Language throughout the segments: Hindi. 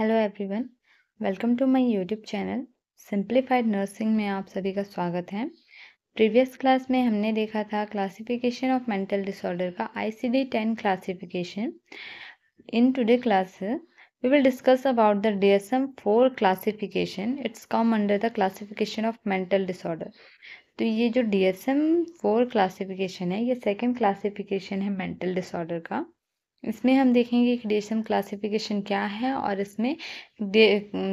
hello everyone welcome to my YouTube channel simplified nursing में आप सभी का स्वागत है प्रीवियस क्लास में हमने देखा था क्लासिफिकेशन ऑफ मेंटल डिसऑर्डर का I C D ten classification in today class we will discuss about the DSM four classification it's come under the classification of mental disorder तो ये जो D S M four classification है ये सेकेंड क्लासिफिकेशन है मेंटल डिसऑर्डर का इसमें हम देखेंगे कि डी क्लासिफिकेशन क्या है और इसमें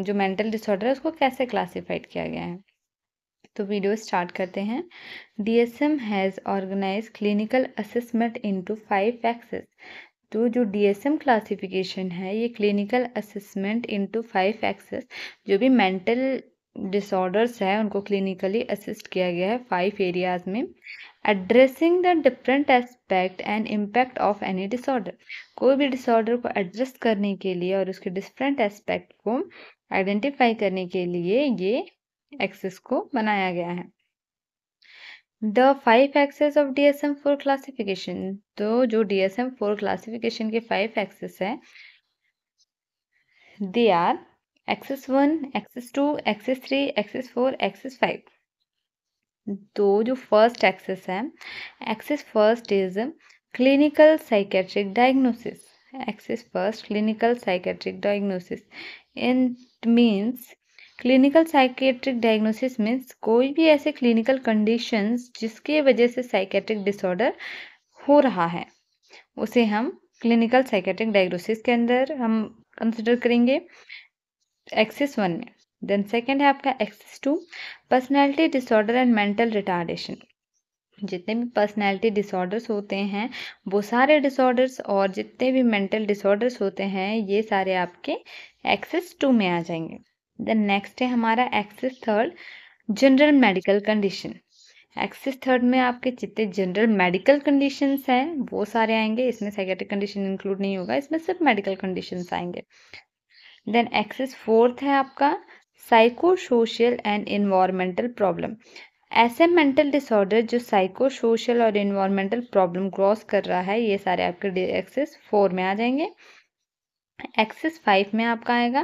जो मेंटल डिसऑर्डर है उसको कैसे क्लासिफाइड किया गया है तो वीडियो स्टार्ट करते हैं D S M has organize clinical assessment into five axes तो जो डी एस एम क्लासीफिकेशन है ये clinical assessment into five axes जो भी मेंटल डिसऑर्डर्स है उनको क्लिनिकली असिस्ट किया गया है फाइव एरियाज में addressing the different aspect and impact of any disorder कोई भी डिसऑर्डर को एड्रेस करने के लिए और उसके डिफरेंट एस्पेक्ट को आइडेंटिफाई करने के लिए ये एक्सेस को बनाया गया है the five axes of D S M four classification तो जो D S M four classification के फाइव एक्सेस है they are axis one axis two axis three axis four axis five तो जो फर्स्ट एक्सेस है axis first is clinical psychiatric diagnosis axis first clinical psychiatric diagnosis in means clinical psychiatric diagnosis means कोई भी ऐसे क्लिनिकल कंडीशंस जिसके वजह से साइकेट्रिक डिसऑर्डर हो रहा है उसे हम क्लिनिकल साइकेट्रिक डायग्नोसिस के अंदर हम कंसिडर करेंगे एक्सिस वन में देन सेकेंड है आपका axis two personality disorder and mental retardation जितने भी पर्सनैलिटी डिसऑर्डर्स होते हैं वो सारे डिसऑर्डर्स और जितने भी मेंटल डिसऑर्डर्स होते हैं ये सारे आपके एक्सेस टू में आ जाएंगे देन नेक्स्ट है हमारा axis third general medical condition axis third में आपके जितने जनरल मेडिकल कंडीशंस हैं वो सारे आएंगे इसमें साइकेट्रिक कंडीशन इंक्लूड नहीं होगा इसमें सिर्फ मेडिकल कंडीशंस आएंगे देन एक्सेस फोर्थ है आपका psycho social and environmental problem ऐसे मेंटल डिसऑर्डर जो साइको सोशल और इन्वामेंटल प्रॉब्लम क्रॉस कर रहा है ये सारे आपके एक्सेस फोर में आ जाएंगे एक्सेस फाइव में आपका आएगा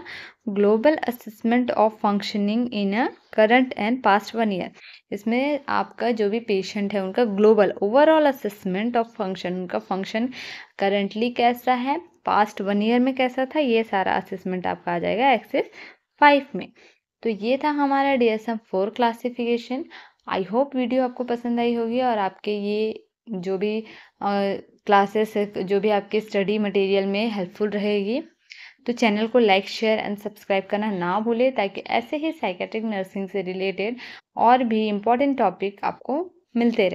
global assessment of functioning in a current and past one year इसमें आपका जो भी पेशेंट है उनका global overall assessment of function उनका फंक्शन करंटली कैसा है पास्ट वन ईयर में कैसा था ये सारा असेसमेंट आपका आ जाएगा एक्सेस फाइव में तो ये था हमारा D S M four classification I hope video आपको पसंद आई होगी और आपके ये जो भी क्लासेस है जो भी आपके स्टडी मटेरियल में हेल्पफुल रहेगी तो चैनल को लाइक शेयर एंड सब्सक्राइब करना ना भूलें ताकि ऐसे ही साइकेट्रिक नर्सिंग से रिलेटेड और भी इम्पॉर्टेंट टॉपिक आपको मिलते रहे